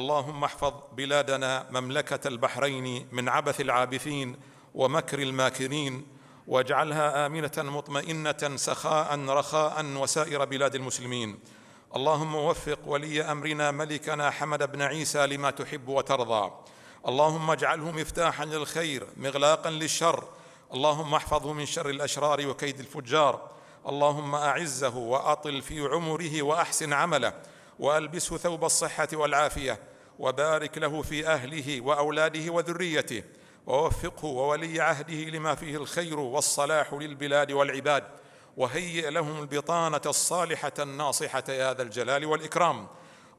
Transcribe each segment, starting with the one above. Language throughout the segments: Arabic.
اللهم احفظ بلادنا مملكه البحرين من عبث العابثين ومكر الماكرين واجعلها امنه مطمئنه سخاء رخاء وسائر بلاد المسلمين اللهم وفق ولي امرنا ملكنا حمد بن عيسى لما تحب وترضى اللهم اجعله مفتاحا للخير مغلاقا للشر اللهم احفظه من شر الاشرار وكيد الفجار اللهم اعزه واطل في عمره واحسن عمله والبسه ثوب الصحه والعافيه وبارك له في اهله واولاده وذريته ووفقه وولي عهده لما فيه الخير والصلاح للبلاد والعباد وهيئ لهم البطانه الصالحه الناصحه يا ذا الجلال والاكرام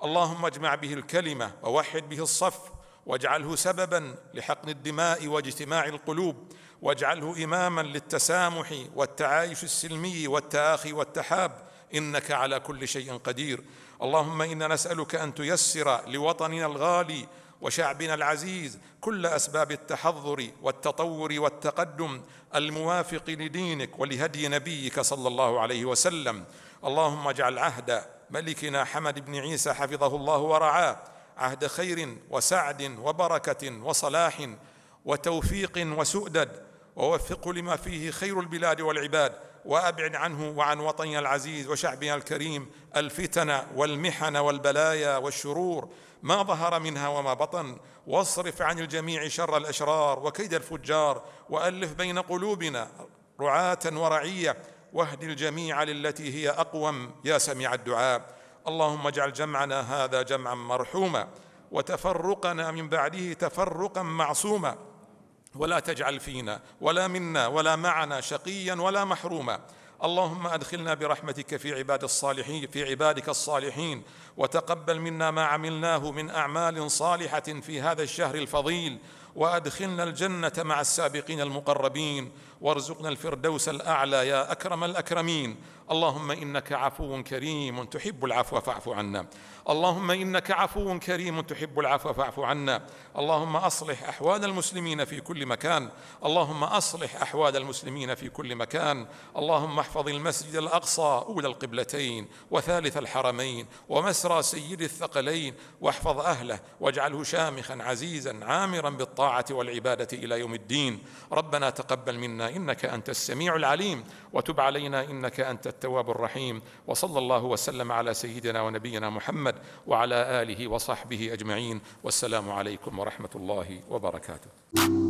اللهم اجمع به الكلمه ووحد به الصف واجعله سببا لحقن الدماء واجتماع القلوب واجعله اماما للتسامح والتعايش السلمي والتاخي والتحاب انك على كل شيء قدير اللهم انا نسالك ان تيسر لوطننا الغالي وشعبنا العزيز كل اسباب التحضر والتطور والتقدم الموافق لدينك ولهدي نبيك صلى الله عليه وسلم اللهم اجعل عهد ملكنا حمد بن عيسى حفظه الله ورعاه عهد خير وسعد وبركه وصلاح وتوفيق وسؤدد ووفقه لما فيه خير البلاد والعباد وابعد عنه وعن وطننا العزيز وشعبنا الكريم الفتن والمحن والبلايا والشرور ما ظهر منها وما بطن واصرف عن الجميع شر الاشرار وكيد الفجار والف بين قلوبنا رعاه ورعيه واهد الجميع للتي هي اقوم يا سميع الدعاء اللهم اجعل جمعنا هذا جمعا مرحوما وتفرقنا من بعده تفرقا معصوما ولا تجعل فينا ولا منا ولا معنا شقيا ولا محروما اللهم ادخلنا برحمتك في عباد الصالحين في عبادك الصالحين وتقبل منا ما عملناه من اعمال صالحه في هذا الشهر الفضيل وادخلنا الجنه مع السابقين المقربين وارزقنا الفردوس الاعلى يا اكرم الاكرمين اللهم انك عفو كريم تحب العفو فاعف عنا اللهم انك عفو كريم تحب العفو فاعف عنا اللهم اصلح احوال المسلمين في كل مكان اللهم اصلح احوال المسلمين في كل مكان اللهم احفظ المسجد الاقصى اولى القبلتين وثالث الحرمين ومسرى سيد الثقلين واحفظ اهله واجعله شامخا عزيزا عامرا بالطاعه الطاعه والعباده الى يوم الدين ربنا تقبل منا انك انت السميع العليم وتب علينا انك انت التواب الرحيم وصلى الله وسلم على سيدنا ونبينا محمد وعلى اله وصحبه اجمعين والسلام عليكم ورحمه الله وبركاته